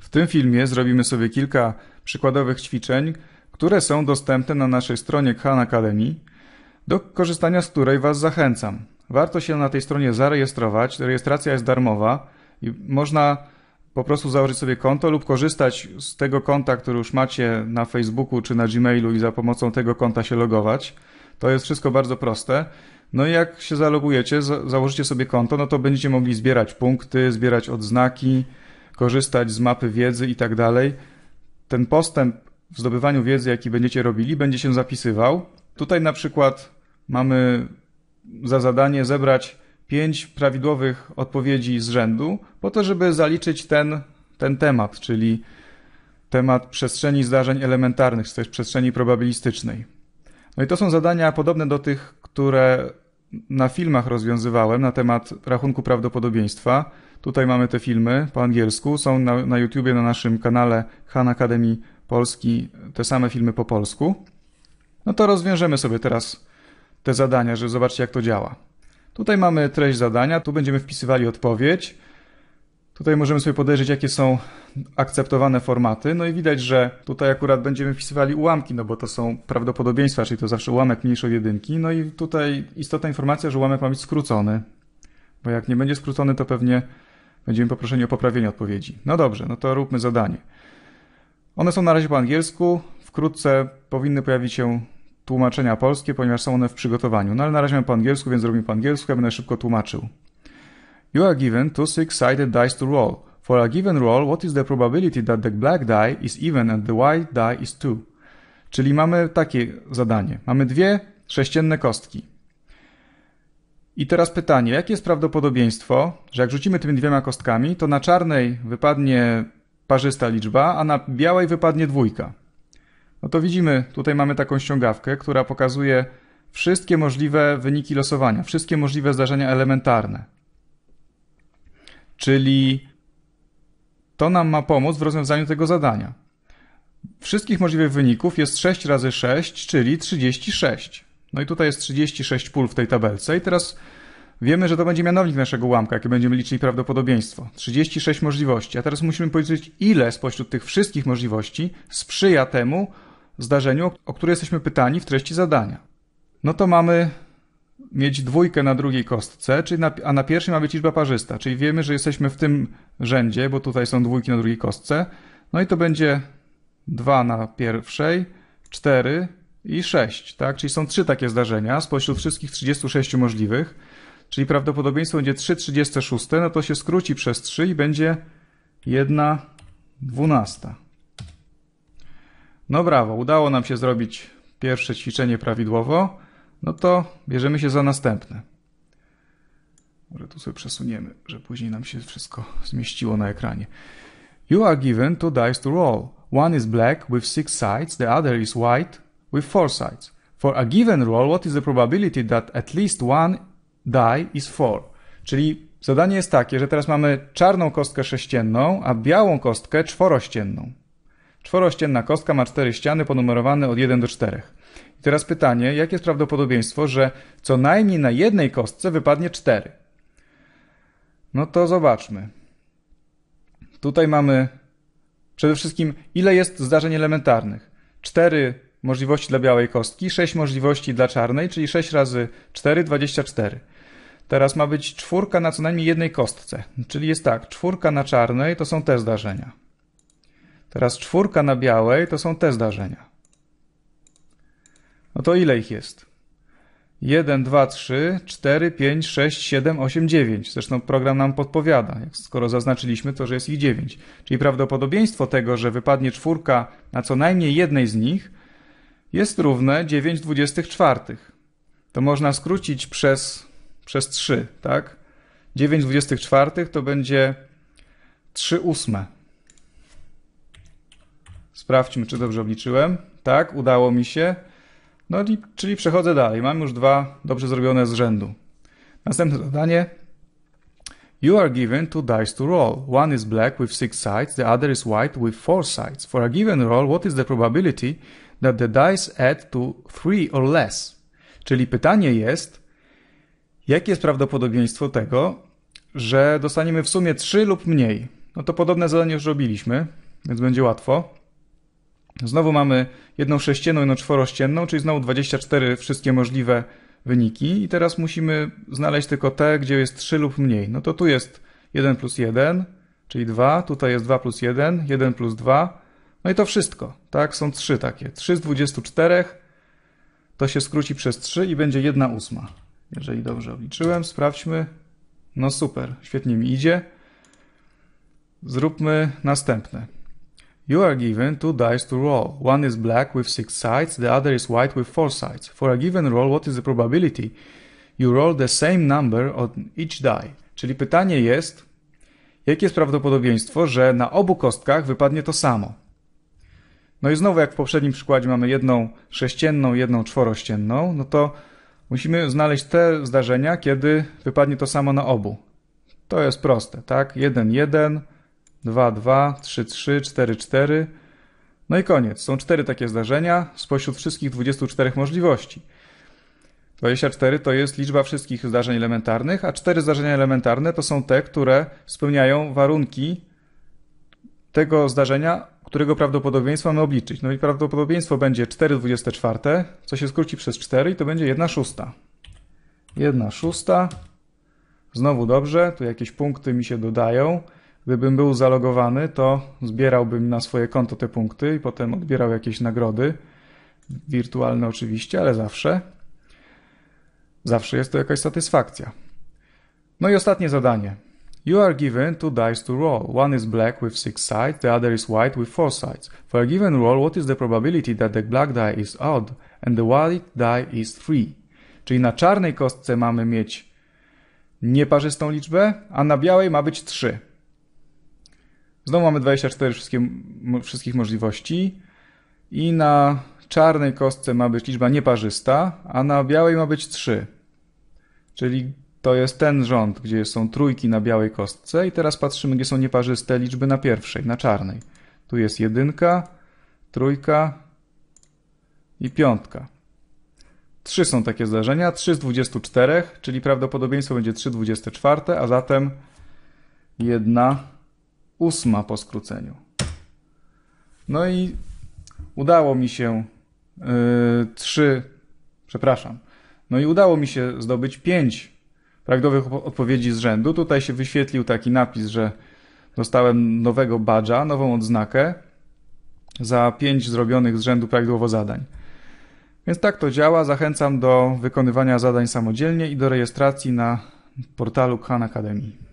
W tym filmie zrobimy sobie kilka przykładowych ćwiczeń, które są dostępne na naszej stronie Khan Academy, do korzystania z której Was zachęcam. Warto się na tej stronie zarejestrować. Rejestracja jest darmowa i można po prostu założyć sobie konto lub korzystać z tego konta, który już macie na Facebooku czy na Gmailu i za pomocą tego konta się logować. To jest wszystko bardzo proste. No i jak się zalogujecie, założycie sobie konto, no to będziecie mogli zbierać punkty, zbierać odznaki, korzystać z mapy wiedzy i tak dalej. Ten postęp w zdobywaniu wiedzy, jaki będziecie robili, będzie się zapisywał. Tutaj na przykład mamy za zadanie zebrać pięć prawidłowych odpowiedzi z rzędu, po to, żeby zaliczyć ten, ten temat, czyli temat przestrzeni zdarzeń elementarnych, czy też przestrzeni probabilistycznej. No i to są zadania podobne do tych, które na filmach rozwiązywałem na temat rachunku prawdopodobieństwa. Tutaj mamy te filmy po angielsku, są na, na YouTubie, na naszym kanale Han Academy Polski te same filmy po polsku. No to rozwiążemy sobie teraz te zadania, żeby zobaczyć jak to działa. Tutaj mamy treść zadania, tu będziemy wpisywali odpowiedź. Tutaj możemy sobie podejrzeć, jakie są akceptowane formaty. No i widać, że tutaj akurat będziemy wpisywali ułamki, no bo to są prawdopodobieństwa, czyli to zawsze ułamek mniejszy od jedynki. No i tutaj istotna informacja, że ułamek ma być skrócony, bo jak nie będzie skrócony, to pewnie Będziemy poproszeni o poprawienie odpowiedzi. No dobrze, no to róbmy zadanie. One są na razie po angielsku. Wkrótce powinny pojawić się tłumaczenia polskie, ponieważ są one w przygotowaniu. No ale na razie mam po angielsku, więc zrobimy po angielsku, ja będę szybko tłumaczył. You are given two six-sided dice to roll. For a given roll, what is the probability that the black die is even and the white die is two? Czyli mamy takie zadanie. Mamy dwie sześcienne kostki. I teraz pytanie, jakie jest prawdopodobieństwo, że jak rzucimy tymi dwiema kostkami, to na czarnej wypadnie parzysta liczba, a na białej wypadnie dwójka. No to widzimy, tutaj mamy taką ściągawkę, która pokazuje wszystkie możliwe wyniki losowania, wszystkie możliwe zdarzenia elementarne. Czyli to nam ma pomóc w rozwiązaniu tego zadania. Wszystkich możliwych wyników jest 6 razy 6, czyli 36. No i tutaj jest 36 pól w tej tabelce i teraz wiemy, że to będzie mianownik naszego ułamka, jakie będziemy liczyli prawdopodobieństwo. 36 możliwości, a teraz musimy policzyć, ile spośród tych wszystkich możliwości sprzyja temu zdarzeniu, o które jesteśmy pytani w treści zadania. No to mamy mieć dwójkę na drugiej kostce, czyli na, a na pierwszej ma być liczba parzysta, czyli wiemy, że jesteśmy w tym rzędzie, bo tutaj są dwójki na drugiej kostce. No i to będzie 2 na pierwszej, 4, i 6, tak? Czyli są trzy takie zdarzenia spośród wszystkich 36 możliwych, czyli prawdopodobieństwo będzie 3,36, no to się skróci przez 3 i będzie 1 12. No brawo, udało nam się zrobić pierwsze ćwiczenie prawidłowo. No to bierzemy się za następne. Może tu sobie przesuniemy, że później nam się wszystko zmieściło na ekranie. You are given two dice to roll. One is black with six sides, the other is white with four sides. For a given roll, what is the probability that at least one die is four? Czyli zadanie jest takie, że teraz mamy czarną kostkę sześcienną, a białą kostkę czworościenną. Czworościenna kostka ma cztery ściany ponumerowane od 1 do 4. I teraz pytanie, jakie jest prawdopodobieństwo, że co najmniej na jednej kostce wypadnie 4? No to zobaczmy. Tutaj mamy przede wszystkim, ile jest zdarzeń elementarnych. 4 możliwości dla białej kostki, 6 możliwości dla czarnej, czyli 6 razy 4, 24. Teraz ma być czwórka na co najmniej jednej kostce, czyli jest tak, czwórka na czarnej to są te zdarzenia. Teraz czwórka na białej to są te zdarzenia. No to ile ich jest? 1, 2, 3, 4, 5, 6, 7, 8, 9. Zresztą program nam podpowiada, skoro zaznaczyliśmy to, że jest ich 9. Czyli prawdopodobieństwo tego, że wypadnie czwórka na co najmniej jednej z nich, jest równe 9,24. dwudziestych czwartych. To można skrócić przez, przez 3, tak? 9,24 dwudziestych czwartych to będzie 3 ósme. Sprawdźmy, czy dobrze obliczyłem. Tak, udało mi się. No i czyli przechodzę dalej. Mam już dwa dobrze zrobione z rzędu. Następne zadanie. You are given two dice to roll. One is black with six sides, the other is white with four sides. For a given roll, what is the probability that the dice add to three or less. Czyli pytanie jest, jakie jest prawdopodobieństwo tego, że dostaniemy w sumie 3 lub mniej. No to podobne zadanie już robiliśmy, więc będzie łatwo. Znowu mamy jedną sześcienną, jedną czworościenną, czyli znowu 24 wszystkie możliwe wyniki. I teraz musimy znaleźć tylko te, gdzie jest 3 lub mniej. No to tu jest 1 plus 1, czyli 2, tutaj jest 2 plus 1, 1 plus 2, no i to wszystko, tak? Są trzy takie. 3 z 24 to się skróci przez 3 i będzie 1 ósma. Jeżeli dobrze obliczyłem, sprawdźmy. No super, świetnie mi idzie. Zróbmy następne. You are given two dice to roll. One is black with six sides, the other is white with four sides. For a given roll, what is the probability? You roll the same number on each die. Czyli pytanie jest, jakie jest prawdopodobieństwo, że na obu kostkach wypadnie to samo? No i znowu jak w poprzednim przykładzie mamy jedną sześcienną, jedną czworościenną, no to musimy znaleźć te zdarzenia, kiedy wypadnie to samo na obu. To jest proste, tak? 1, 1, 2, 2, 3, 3, 4, 4. No i koniec. Są cztery takie zdarzenia spośród wszystkich 24 możliwości. 24 to jest liczba wszystkich zdarzeń elementarnych, a cztery zdarzenia elementarne to są te, które spełniają warunki tego zdarzenia którego prawdopodobieństwo mamy obliczyć. No i prawdopodobieństwo będzie 4 24, co się skróci przez 4 i to będzie 1 szósta. 1 szósta. Znowu dobrze, tu jakieś punkty mi się dodają. Gdybym był zalogowany, to zbierałbym na swoje konto te punkty i potem odbierał jakieś nagrody. Wirtualne oczywiście, ale zawsze. Zawsze jest to jakaś satysfakcja. No i ostatnie zadanie. You are given two dice to roll. One is black with six sides, the other is white with four sides. For a given roll, what is the probability that the black die is odd and the white die is three? Czyli na czarnej kostce mamy mieć nieparzystą liczbę, a na białej ma być 3. Znowu mamy 24 wszystkich możliwości i na czarnej kostce ma być liczba nieparzysta, a na białej ma być 3. Czyli to jest ten rząd, gdzie są trójki na białej kostce i teraz patrzymy, gdzie są nieparzyste liczby na pierwszej, na czarnej. Tu jest jedynka, trójka i piątka. Trzy są takie zdarzenia, 3 z 24, czyli prawdopodobieństwo będzie 3 24, a zatem 1 ósma po skróceniu. No i udało mi się yy, 3, przepraszam, no i udało mi się zdobyć 5 prawidłowych odpowiedzi z rzędu. Tutaj się wyświetlił taki napis, że dostałem nowego badża, nową odznakę za pięć zrobionych z rzędu prawidłowo zadań. Więc tak to działa. Zachęcam do wykonywania zadań samodzielnie i do rejestracji na portalu Khan Academy.